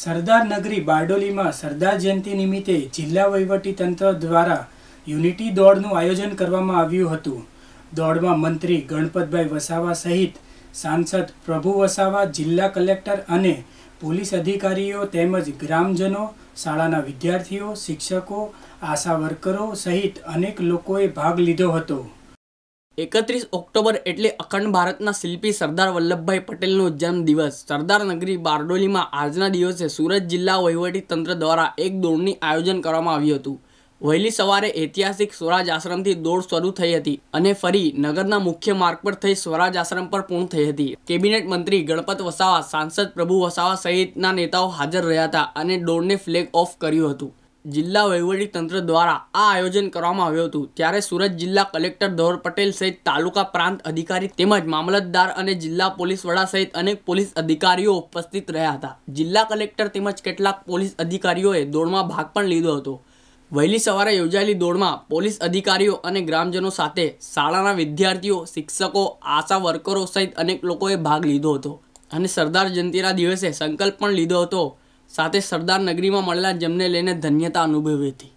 સરદાર નગરી બારડોલીમાં સરદાર જયંતિ નિમિત્તે જિલ્લા તંત્ર દ્વારા યુનિટી દોડનું આયોજન કરવામાં આવ્યું હતું દોડમાં મંત્રી ગણપતભાઈ વસાવા સહિત સાંસદ પ્રભુ વસાવા જિલ્લા કલેક્ટર અને પોલીસ અધિકારીઓ તેમજ ગ્રામજનો શાળાના વિદ્યાર્થીઓ શિક્ષકો આશા વર્કરો સહિત અનેક લોકોએ ભાગ લીધો હતો એકત્રીસ ઓક્ટોબર એટલે અખંડ ભારતના શિલ્પી સરદાર વલ્લભભાઈ પટેલનો જન્મદિવસ સરદાર નગરી બારડોલીમાં આજના દિવસે સુરત જિલ્લા તંત્ર દ્વારા એક દોડની આયોજન કરવામાં આવ્યું હતું વહેલી સવારે ઐતિહાસિક સ્વરાજ આશ્રમથી દોડ શરૂ થઈ હતી અને ફરી નગરના મુખ્ય માર્ગ પર થઈ સ્વરાજ આશ્રમ પર પૂર્ણ થઈ હતી કેબિનેટ મંત્રી ગણપત વસાવા સાંસદ પ્રભુ વસાવા સહિતના નેતાઓ હાજર રહ્યા હતા અને દોડને ફ્લેગ ઓફ કર્યું હતું જિલ્લા તંત્ર દ્વારા આ આયોજન કરવામાં આવ્યું હતું ત્યારે સુરત જિલ્લા કલેક્ટર ધોર પટેલ સહિત તાલુકા પ્રાંત અધિકારી તેમજ મામલતદાર અને જિલ્લા પોલીસ વડા સહિત અનેક પોલીસ અધિકારીઓ ઉપસ્થિત રહ્યા હતા જિલ્લા કલેક્ટર તેમજ કેટલાક પોલીસ અધિકારીઓએ દોડમાં ભાગ પણ લીધો હતો વહેલી સવારે યોજાયેલી દોડમાં પોલીસ અધિકારીઓ અને ગ્રામજનો સાથે શાળાના વિદ્યાર્થીઓ શિક્ષકો આશા વર્કરો સહિત અનેક લોકોએ ભાગ લીધો હતો અને સરદાર જયંતિના દિવસે સંકલ્પ પણ લીધો હતો સાથે સરદાર નગરીમાં મળેલા જેમને લઈને ધન્યતા અનુભવી હતી